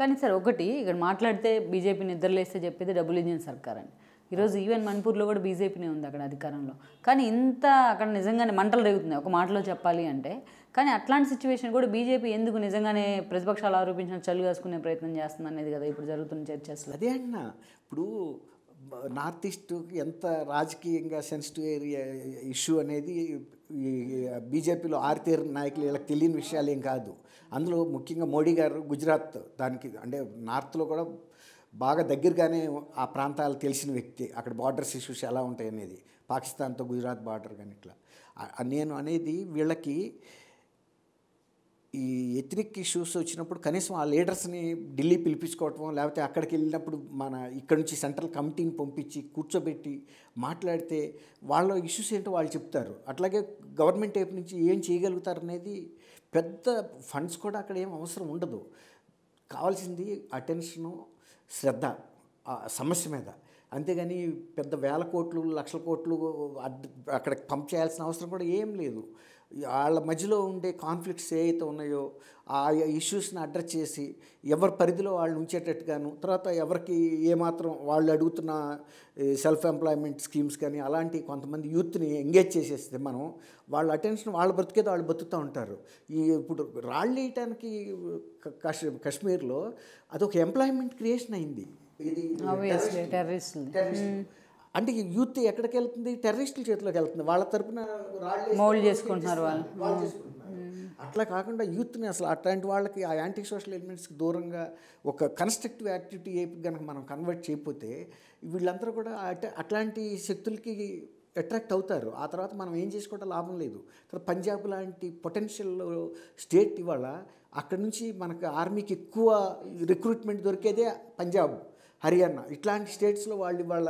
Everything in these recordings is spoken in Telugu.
కానీ సార్ ఒకటి ఇక్కడ మాట్లాడితే బీజేపీ నిద్రలేస్తే చెప్పేది డబుల్ ఇంజిన్ సర్కార్ అని ఈరోజు ఈవెన్ మణిపూర్లో కూడా బీజేపీనే ఉంది అక్కడ అధికారంలో కానీ ఇంత అక్కడ నిజంగానే మంటలు రేగుతుంది ఒక మాటలో చెప్పాలి అంటే కానీ అట్లాంటి సిచ్యువేషన్ కూడా బీజేపీ ఎందుకు నిజంగానే ప్రతిపక్షాలు ఆరోపించిన చలు కాసుకునే ప్రయత్నం చేస్తుంది అనేది కదా ఇప్పుడు జరుగుతున్న చర్చ అసలు అదే అన్న ఇప్పుడు నార్త్ ఈస్ట్ ఎంత రాజకీయంగా సెన్సిటివ్ ఏరియా ఇష్యూ అనేది ఈ బీజేపీలో ఆరితేరు నాయకులు వీళ్ళకి తెలియని విషయాలు ఏం కాదు అందులో ముఖ్యంగా మోడీ గారు గుజరాత్ దానికి అంటే నార్త్లో కూడా బాగా దగ్గరగానే ఆ ప్రాంతాలు తెలిసిన వ్యక్తి అక్కడ బార్డర్స్ ఇష్యూస్ ఎలా ఉంటాయి అనేది పాకిస్తాన్తో గుజరాత్ బార్డర్ కానీ ఇట్లా నేను అనేది వీళ్ళకి ఈ ఎథ్నిక్ ఇష్యూస్ వచ్చినప్పుడు కనీసం ఆ లీడర్స్ని ఢిల్లీ పిలిపించుకోవటం లేకపోతే అక్కడికి వెళ్ళినప్పుడు మన ఇక్కడ నుంచి సెంట్రల్ కమిటీని పంపించి కూర్చోబెట్టి మాట్లాడితే వాళ్ళ ఇష్యూస్ ఏంటో వాళ్ళు చెప్తారు అట్లాగే గవర్నమెంట్ వైపు నుంచి ఏం చేయగలుగుతారు అనేది పెద్ద ఫండ్స్ కూడా అక్కడ ఏం అవసరం ఉండదు కావాల్సింది అటెన్షను శ్రద్ధ సమస్య మీద అంతేగాని పెద్ద వేల కోట్లు లక్షల కోట్లు అక్కడ పంప్ చేయాల్సిన అవసరం కూడా ఏం లేదు వాళ్ళ మధ్యలో ఉండే కాన్ఫ్లిక్ట్స్ ఏవైతే ఉన్నాయో ఆ ఇష్యూస్ని అడ్రస్ చేసి ఎవరి పరిధిలో వాళ్ళు ఉంచేటట్టుగాను తర్వాత ఎవరికి ఏమాత్రం వాళ్ళు అడుగుతున్న సెల్ఫ్ ఎంప్లాయ్మెంట్ స్కీమ్స్ కానీ అలాంటి కొంతమంది యూత్ని ఎంగేజ్ చేసేస్తే మనం వాళ్ళ అటెన్షన్ వాళ్ళ బ్రతికేది వాళ్ళు బతుకుతూ ఉంటారు ఈ ఇప్పుడు రాళ్ళు వేయటానికి కష్ అదొక ఎంప్లాయ్మెంట్ క్రియేషన్ అయింది ఇది టెర్రరిస్ట్ అంటే యూత్ ఎక్కడికి వెళ్తుంది టెర్రరిస్టుల చేతిలోకి వెళ్తుంది వాళ్ళ తరఫున మౌల్డ్ చేసుకుంటున్నారు వాళ్ళు అట్లా కాకుండా యూత్ని అసలు అట్లాంటి వాళ్ళకి ఆ యాంటీ సోషల్ ఎలిమెంట్స్కి దూరంగా ఒక కన్స్ట్రక్టివ్ యాక్టివిటీ వైపు కనుక మనం కన్వర్ట్ చేయకపోతే వీళ్ళందరూ కూడా అట్లాంటి శక్తులకి అట్రాక్ట్ అవుతారు ఆ తర్వాత మనం ఏం చేసుకోవడం లాభం లేదు కానీ పంజాబ్ లాంటి పొటెన్షియల్ స్టేట్ ఇవాళ అక్కడ నుంచి మనకు ఆర్మీకి ఎక్కువ రిక్రూట్మెంట్ దొరికేదే పంజాబ్ హర్యానా ఇట్లాంటి స్టేట్స్లో వాళ్ళు వాళ్ళ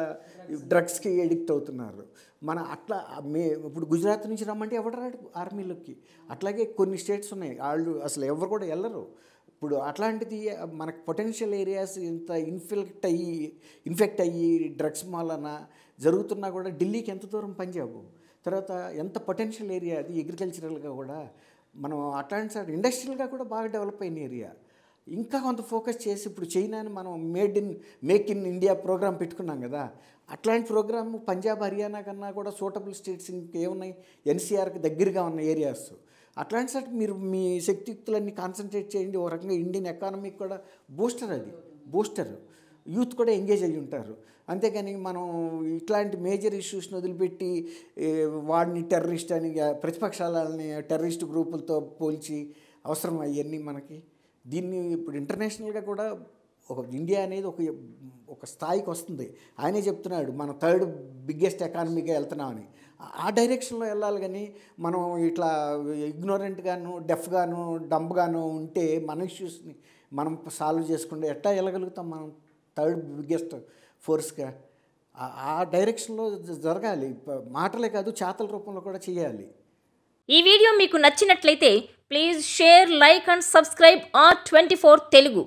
డ్రగ్స్కి ఎడిక్ట్ అవుతున్నారు మన అట్లా మే ఇప్పుడు గుజరాత్ నుంచి రమ్మంటే ఎవరు ఆర్మీలోకి అట్లాగే కొన్ని స్టేట్స్ ఉన్నాయి వాళ్ళు అసలు ఎవరు కూడా వెళ్ళరు ఇప్పుడు అట్లాంటిది మనకు పొటెన్షియల్ ఏరియాస్ ఇంత ఇన్ఫెక్ట్ అయ్యి ఇన్ఫెక్ట్ అయ్యి డ్రగ్స్ వలన జరుగుతున్నా కూడా ఢిల్లీకి ఎంత దూరం పంజాబ్ తర్వాత ఎంత పొటెన్షియల్ ఏరియా అది అగ్రికల్చరల్గా కూడా మనం అట్లాంటి సార్ ఇండస్ట్రియల్గా కూడా బాగా డెవలప్ అయిన ఏరియా ఇంకా కొంత ఫోకస్ చేసి ఇప్పుడు చైనాని మనం made in make in India program పెట్టుకున్నాం కదా అట్లాంటి ప్రోగ్రామ్ పంజాబ్ హర్యానా కన్నా కూడా సూటబుల్ స్టేట్స్ ఇంకేమున్నాయి ఎన్సీఆర్కి దగ్గరగా ఉన్న ఏరియాస్ అట్లాంటి సార్ మీరు మీ శక్తియుక్తులన్నీ కాన్సన్ట్రేట్ చేయండి ఒక రకంగా ఇండియన్ ఎకానమీకి కూడా బూస్టర్ అది బూస్టర్ యూత్ కూడా ఎంగేజ్ అయ్యి ఉంటారు అంతేగాని మనం ఇట్లాంటి మేజర్ ఇష్యూస్ని వదిలిపెట్టి వాడిని టెర్రరిస్ట్ అని ప్రతిపక్షాలని టెర్రరిస్ట్ గ్రూపులతో పోల్చి అవసరం అవన్నీ మనకి దీన్ని ఇప్పుడు ఇంటర్నేషనల్గా కూడా ఒక ఇండియా అనేది ఒక ఒక స్థాయికి వస్తుంది ఆయనే చెప్తున్నాడు మన థర్డ్ బిగ్గెస్ట్ ఎకానమీగా వెళ్తున్నామని ఆ డైరెక్షన్లో వెళ్ళాలి కానీ మనం ఇట్లా ఇగ్నోరెంట్గాను డెఫ్గాను డంబ్గాను ఉంటే మన ఇష్యూస్ని మనం సాల్వ్ చేసుకుంటే ఎట్టా వెళ్ళగలుగుతాం మనం థర్డ్ బిగ్గెస్ట్ ఫోర్స్గా ఆ డైరెక్షన్లో జరగాలి మాటలే కాదు చేతల రూపంలో కూడా చేయాలి ఈ వీడియో మీకు నచ్చినట్లయితే Please share, like and subscribe our 24 Telugu.